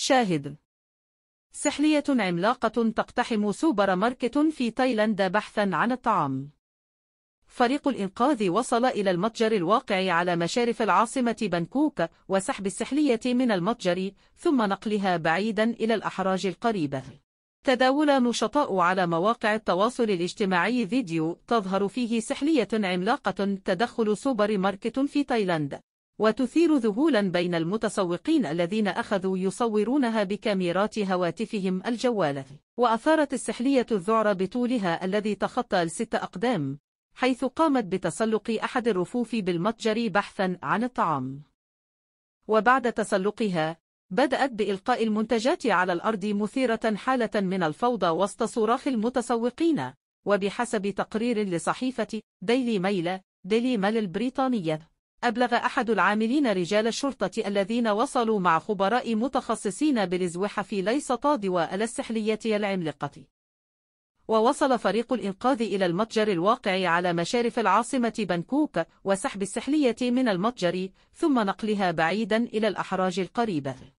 شاهد سحلية عملاقة تقتحم سوبر ماركت في تايلاند بحثا عن الطعام فريق الإنقاذ وصل إلى المتجر الواقع على مشارف العاصمة بنكوك وسحب السحلية من المتجر ثم نقلها بعيدا إلى الأحراج القريبة تداول نشطاء على مواقع التواصل الاجتماعي فيديو تظهر فيه سحلية عملاقة تدخل سوبر ماركت في تايلاند وتثير ذهولا بين المتسوقين الذين أخذوا يصورونها بكاميرات هواتفهم الجوالة وأثارت السحلية الذعر بطولها الذي تخطى الست أقدام حيث قامت بتسلق أحد الرفوف بالمتجر بحثا عن الطعام وبعد تسلقها بدأت بإلقاء المنتجات على الأرض مثيرة حالة من الفوضى وسط صراخ المتسوقين وبحسب تقرير لصحيفة ديلي ميل ديلي ميل البريطانية أبلغ أحد العاملين رجال الشرطة الذين وصلوا مع خبراء متخصصين بالإزوحة في ليسطاد السحلية العملاقة. ووصل فريق الإنقاذ إلى المتجر الواقع على مشارف العاصمة بنكوك وسحب السحلية من المتجر ثم نقلها بعيدا إلى الأحراج القريبة.